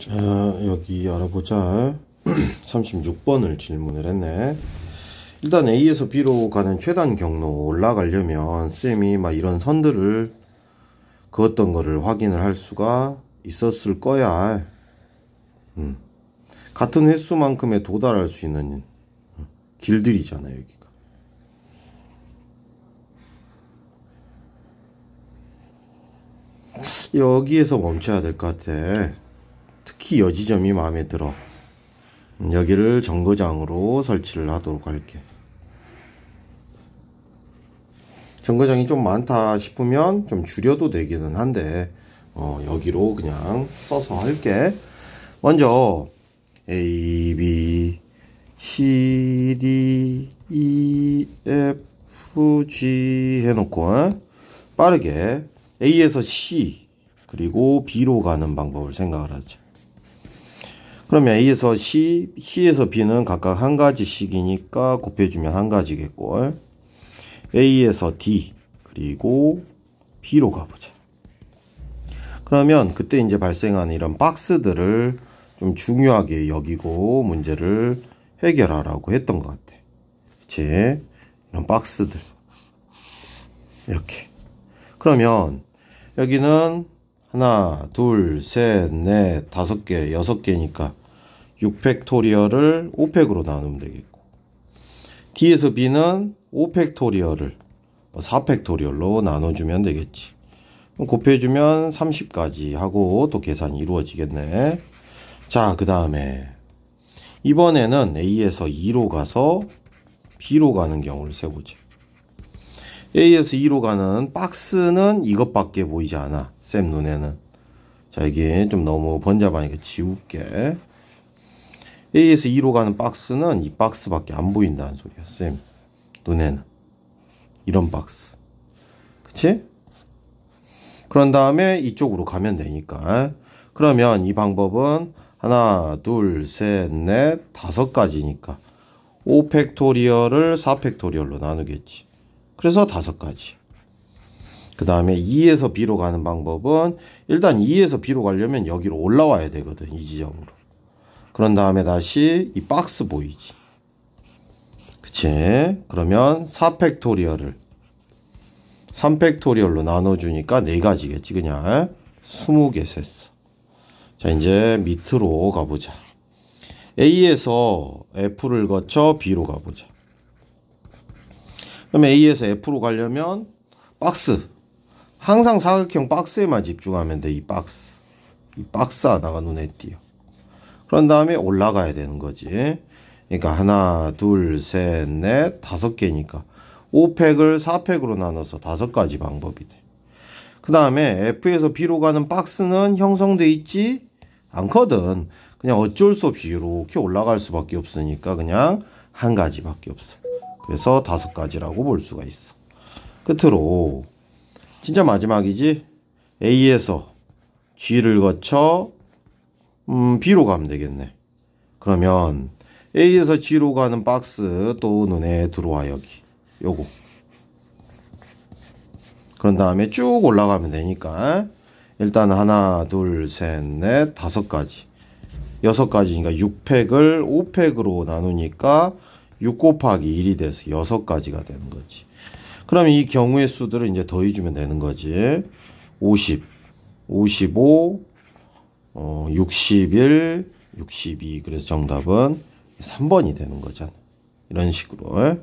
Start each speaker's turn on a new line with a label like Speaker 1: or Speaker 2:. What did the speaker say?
Speaker 1: 자 여기 알아보자 36번을 질문을 했네 일단 A에서 B로 가는 최단 경로 올라가려면 쌤이 막 이런 선들을 그었던 거를 확인을 할 수가 있었을 거야 음. 같은 횟수만큼에 도달할 수 있는 길들이잖아 여기가 여기에서 멈춰야 될 것 같아 특히 여지점이 마음에 들어 여기를 정거장으로 설치를 하도록 할게 정거장이 좀 많다 싶으면 좀 줄여도 되기는 한데 어, 여기로 그냥 써서 할게 먼저 A, B, C, D, E, F, G 해놓고 빠르게 A에서 C 그리고 B로 가는 방법을 생각을 하죠 그러면 A에서 C, C에서 B는 각각 한 가지씩이니까 곱해주면 한 가지겠고 A에서 D 그리고 B로 가보자. 그러면 그때 이제 발생하는 이런 박스들을 좀 중요하게 여기고 문제를 해결하라고 했던 것 같아. 제 이런 박스들 이렇게. 그러면 여기는 하나, 둘, 셋, 넷, 다섯 개, 여섯 개니까 6팩토리얼을 5팩으로 나누면 되겠고 D에서 B는 5팩토리얼을 4팩토리얼로 뭐 나눠주면 되겠지 곱해주면 30까지 하고 또 계산이 이루어지겠네 자그 다음에 이번에는 A에서 2로 가서 B로 가는 경우를 세보지 A에서 2로 가는 박스는 이것밖에 보이지 않아 쌤 눈에는 자 이게 좀 너무 번잡하니까 지울게 A에서 E로 가는 박스는 이 박스밖에 안 보인다는 소리야 쌤 눈에는 이런 박스 그치? 그런 다음에 이쪽으로 가면 되니까 그러면 이 방법은 하나 둘셋넷 다섯 가지니까 5팩토리얼을 4팩토리얼로 나누겠지 그래서 다섯 가지 그 다음에 2에서 B로 가는 방법은 일단 2에서 B로 가려면 여기로 올라와야 되거든 이 지점으로 그런 다음에 다시 이 박스 보이지. 그치? 그러면 4팩토리얼을 3팩토리얼로 나눠주니까 4가지겠지 그냥 20개 셌어 자 이제 밑으로 가보자 A에서 F를 거쳐 B로 가보자 그럼 A에서 F로 가려면 박스 항상 사각형 박스에만 집중하면 돼이 박스 이 박스 하나가 눈에 띄어 그런 다음에 올라가야 되는 거지. 그러니까 하나, 둘, 셋, 넷, 다섯 개니까 5팩을 4팩으로 나눠서 다섯 가지 방법이 돼. 그 다음에 F에서 B로 가는 박스는 형성돼 있지 않거든. 그냥 어쩔 수 없이 이렇게 올라갈 수밖에 없으니까 그냥 한 가지밖에 없어. 그래서 다섯 가지라고 볼 수가 있어. 끝으로 진짜 마지막이지? A에서 G를 거쳐 음, B로 가면 되겠네. 그러면 A에서 G로 가는 박스 또 눈에 들어와 여기. 요거. 그런 다음에 쭉 올라가면 되니까 일단 하나, 둘, 셋, 넷, 다섯 가지. 여섯 가지니까 6팩을 5팩으로 나누니까 6 곱하기 1이 돼서 여섯 가지가 되는 거지. 그럼 이 경우의 수들을 이제 더해주면 되는 거지. 50, 55, 어, 61, 62. 그래서 정답은 3번이 되는 거죠 이런 식으로.